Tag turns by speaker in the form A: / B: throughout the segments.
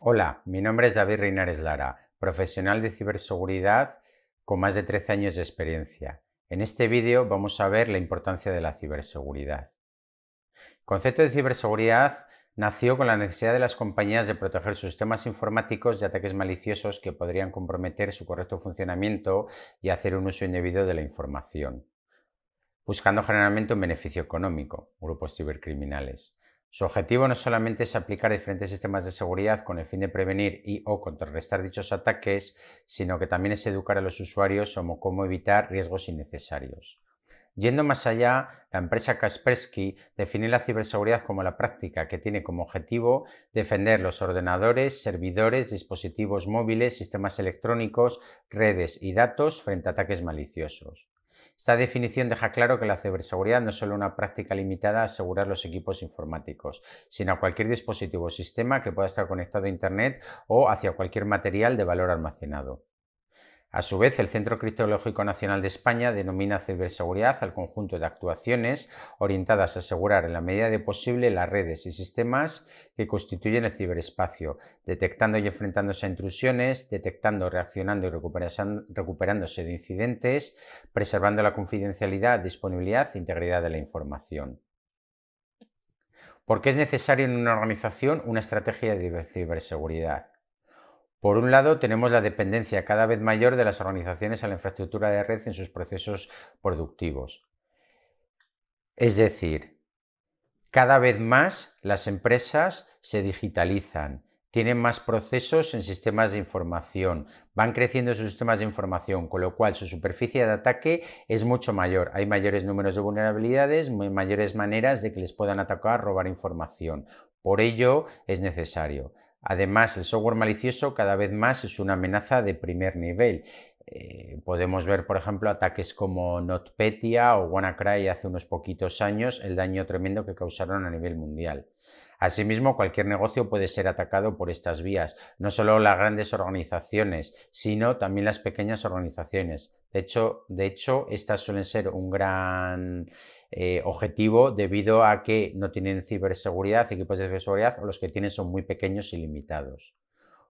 A: Hola, mi nombre es David Reinares Lara, profesional de ciberseguridad con más de 13 años de experiencia. En este vídeo vamos a ver la importancia de la ciberseguridad. El concepto de ciberseguridad nació con la necesidad de las compañías de proteger sus sistemas informáticos de ataques maliciosos que podrían comprometer su correcto funcionamiento y hacer un uso indebido de la información, buscando generalmente un beneficio económico, grupos cibercriminales. Su objetivo no solamente es aplicar diferentes sistemas de seguridad con el fin de prevenir y o contrarrestar dichos ataques, sino que también es educar a los usuarios sobre cómo evitar riesgos innecesarios. Yendo más allá, la empresa Kaspersky define la ciberseguridad como la práctica que tiene como objetivo defender los ordenadores, servidores, dispositivos móviles, sistemas electrónicos, redes y datos frente a ataques maliciosos. Esta definición deja claro que la ciberseguridad no es solo una práctica limitada a asegurar los equipos informáticos, sino a cualquier dispositivo o sistema que pueda estar conectado a Internet o hacia cualquier material de valor almacenado. A su vez, el Centro Criptológico Nacional de España denomina ciberseguridad al conjunto de actuaciones orientadas a asegurar en la medida de posible las redes y sistemas que constituyen el ciberespacio, detectando y enfrentándose a intrusiones, detectando, reaccionando y recuperándose de incidentes, preservando la confidencialidad, disponibilidad e integridad de la información. ¿Por qué es necesario en una organización una estrategia de ciberseguridad? Por un lado, tenemos la dependencia cada vez mayor de las organizaciones a la infraestructura de red en sus procesos productivos. Es decir, cada vez más las empresas se digitalizan, tienen más procesos en sistemas de información, van creciendo sus sistemas de información, con lo cual su superficie de ataque es mucho mayor. Hay mayores números de vulnerabilidades, mayores maneras de que les puedan atacar, robar información. Por ello es necesario Además, el software malicioso cada vez más es una amenaza de primer nivel. Eh, podemos ver, por ejemplo, ataques como NotPetya o WannaCry hace unos poquitos años, el daño tremendo que causaron a nivel mundial. Asimismo, cualquier negocio puede ser atacado por estas vías, no solo las grandes organizaciones, sino también las pequeñas organizaciones. De hecho, de hecho estas suelen ser un gran eh, objetivo debido a que no tienen ciberseguridad, equipos de ciberseguridad, o los que tienen son muy pequeños y limitados.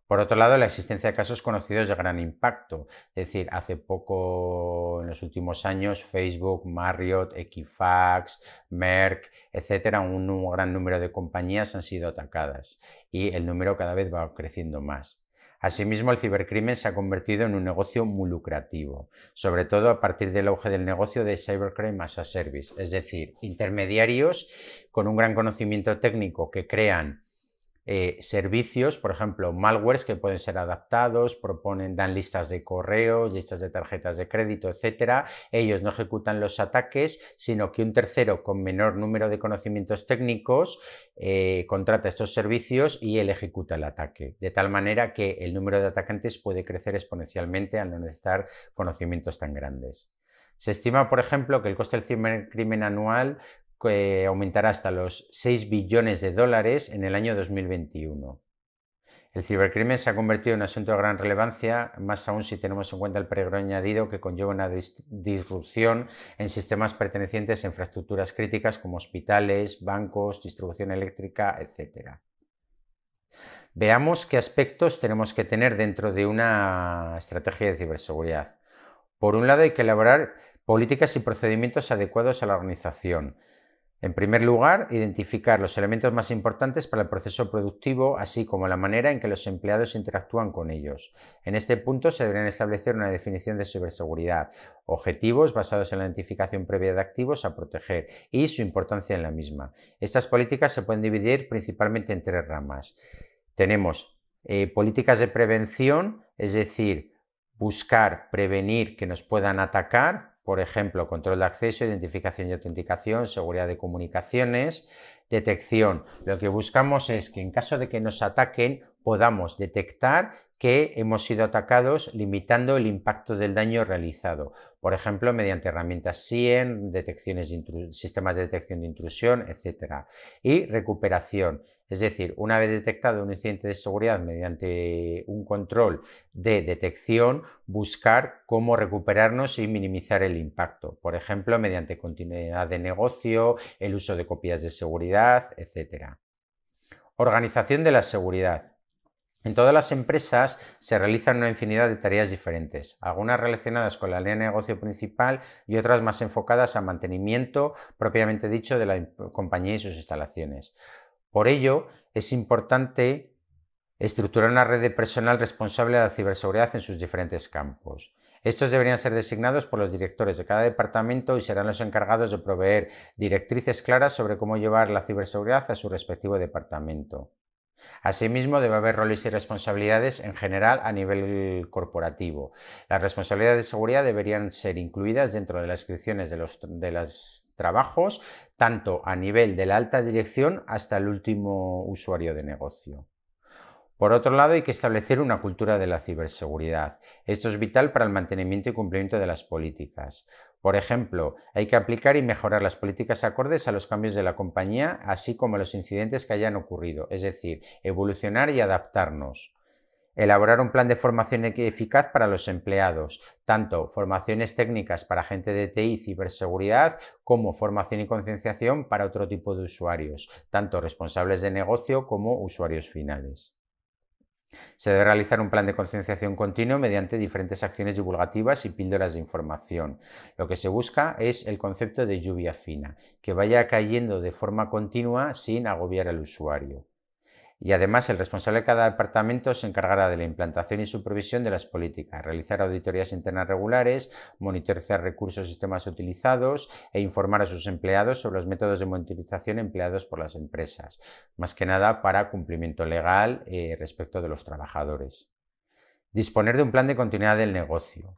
A: Por otro lado, la existencia de casos conocidos de gran impacto. Es decir, hace poco, en los últimos años, Facebook, Marriott, Equifax, Merck, etcétera, un, gran número de compañías han sido atacadas y el número cada vez va creciendo más. Asimismo, el cibercrimen se ha convertido en un negocio muy lucrativo, sobre todo a partir del auge del negocio de Cybercrime as a Service, es decir, intermediarios con un gran conocimiento técnico que crean eh, servicios, por ejemplo, malwares que pueden ser adaptados, proponen, dan listas de correo, listas de tarjetas de crédito, etcétera. Ellos no ejecutan los ataques, sino que un tercero con menor número de conocimientos técnicos eh, contrata estos servicios y él ejecuta el ataque. De tal manera que el número de atacantes puede crecer exponencialmente al no necesitar conocimientos tan grandes. Se estima, por ejemplo, que el coste del crimen anual que aumentará hasta los 6 billones de dólares en el año 2021. El cibercrimen se ha convertido en un asunto de gran relevancia, más aún si tenemos en cuenta el peligro añadido que conlleva una disrupción en sistemas pertenecientes a infraestructuras críticas como hospitales, bancos, distribución eléctrica, etc. Veamos qué aspectos tenemos que tener dentro de una estrategia de ciberseguridad. Por un lado, hay que elaborar políticas y procedimientos adecuados a la organización, en primer lugar, identificar los elementos más importantes para el proceso productivo, así como la manera en que los empleados interactúan con ellos. En este punto se deberían establecer una definición de ciberseguridad, objetivos basados en la identificación previa de activos a proteger y su importancia en la misma. Estas políticas se pueden dividir principalmente en tres ramas. Tenemos eh, políticas de prevención, es decir, buscar, prevenir que nos puedan atacar, por ejemplo, control de acceso, identificación y autenticación, seguridad de comunicaciones, detección. Lo que buscamos es que en caso de que nos ataquen podamos detectar que hemos sido atacados limitando el impacto del daño realizado. Por ejemplo, mediante herramientas SIEM, sistemas de detección de intrusión, etc. Y recuperación. Es decir, una vez detectado un incidente de seguridad mediante un control de detección, buscar cómo recuperarnos y minimizar el impacto, por ejemplo, mediante continuidad de negocio, el uso de copias de seguridad, etc. Organización de la seguridad. En todas las empresas se realizan una infinidad de tareas diferentes, algunas relacionadas con la línea de negocio principal y otras más enfocadas a mantenimiento propiamente dicho de la em-, compañía y sus instalaciones. Por ello, es importante estructurar una red de personal responsable de la ciberseguridad en sus diferentes campos. Estos deberían ser designados por los directores de cada departamento y serán los encargados de proveer directrices claras sobre cómo llevar la ciberseguridad a su respectivo departamento. Asimismo, debe haber roles y responsabilidades en general a nivel corporativo. Las responsabilidades de seguridad deberían ser incluidas dentro de las inscripciones de, los, de las trabajos, tanto a nivel de la alta dirección hasta el último usuario de negocio. Por otro lado, hay que establecer una cultura de la ciberseguridad. Esto es vital para el mantenimiento y cumplimiento de las políticas. Por ejemplo, hay que aplicar y mejorar las políticas acordes a los cambios de la compañía, así como a los incidentes que hayan ocurrido, es decir, evolucionar y adaptarnos. Elaborar un plan de formación eficaz para los empleados, tanto formaciones técnicas para gente de TI, y ciberseguridad, como formación y concienciación para otro tipo de usuarios, tanto responsables de negocio como usuarios finales. Se debe realizar un plan de concienciación continuo mediante diferentes acciones divulgativas y píldoras de información. Lo que se busca es el concepto de lluvia fina, que vaya cayendo de forma continua sin agobiar al usuario y además el responsable de cada departamento se encargará de la implantación y supervisión de las políticas, realizar auditorías internas regulares, monitorizar recursos y sistemas utilizados e informar a sus empleados sobre los métodos de monitorización empleados por las empresas, más que nada para cumplimiento legal eh, respecto de los trabajadores. Disponer de un plan de continuidad del negocio.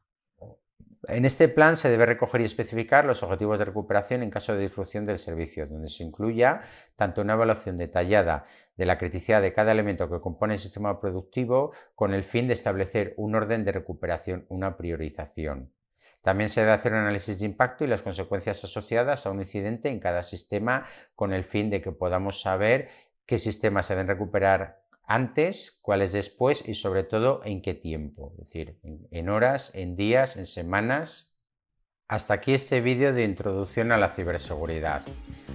A: En este plan se debe recoger y especificar los objetivos de recuperación en caso de disrupción del servicio, donde se incluya tanto una evaluación detallada de la criticidad de cada elemento que compone el sistema productivo con el fin de establecer un orden de recuperación, una priorización. También se debe hacer un análisis de impacto y las consecuencias asociadas a un incidente en cada sistema con el fin de que podamos saber qué sistemas se deben recuperar antes, cuáles después y sobre todo en qué tiempo, es decir, en horas, en días, en semanas. Hasta aquí este vídeo de introducción a la ciberseguridad.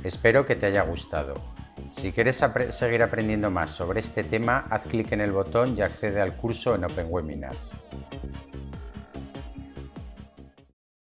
A: Espero que te haya gustado. Si quieres seguir aprendiendo más sobre este tema, haz clic en el botón y accede al curso en Open Webinars.